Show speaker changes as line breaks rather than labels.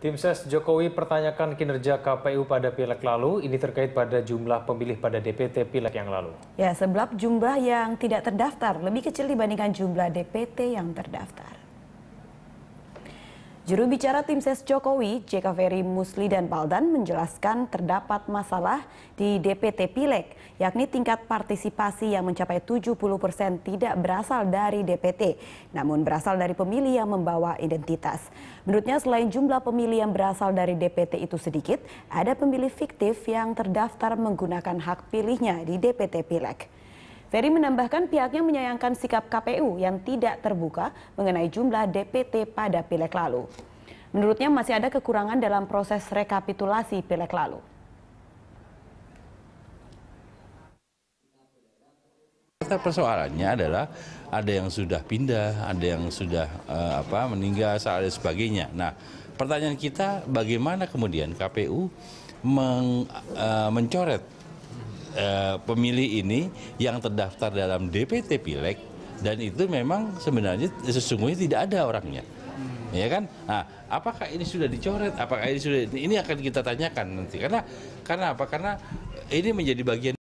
Tim ses Jokowi pertanyakan kinerja KPU pada pilek lalu, ini terkait pada jumlah pemilih pada DPT pilek yang lalu.
Ya, sebab jumlah yang tidak terdaftar lebih kecil dibandingkan jumlah DPT yang terdaftar. Juru bicara tim ses Jokowi, JK Ferry Musli dan Baldan menjelaskan terdapat masalah di DPT Pileg, yakni tingkat partisipasi yang mencapai 70 persen tidak berasal dari DPT, namun berasal dari pemilih yang membawa identitas. Menurutnya selain jumlah pemilih yang berasal dari DPT itu sedikit, ada pemilih fiktif yang terdaftar menggunakan hak pilihnya di DPT Pileg. Ferry menambahkan pihaknya menyayangkan sikap KPU yang tidak terbuka mengenai jumlah DPT pada pileg lalu. Menurutnya masih ada kekurangan dalam proses rekapitulasi pilek lalu.
persoalannya adalah ada yang sudah pindah, ada yang sudah uh, apa meninggal, dan sebagainya. Nah, pertanyaan kita bagaimana kemudian KPU meng, uh, mencoret uh, pemilih ini yang terdaftar dalam DPT Pileg dan itu memang sebenarnya sesungguhnya tidak ada orangnya ya kan? Nah, apakah ini sudah dicoret? Apakah ini sudah ini akan kita tanyakan nanti karena karena apa? Karena ini menjadi bagian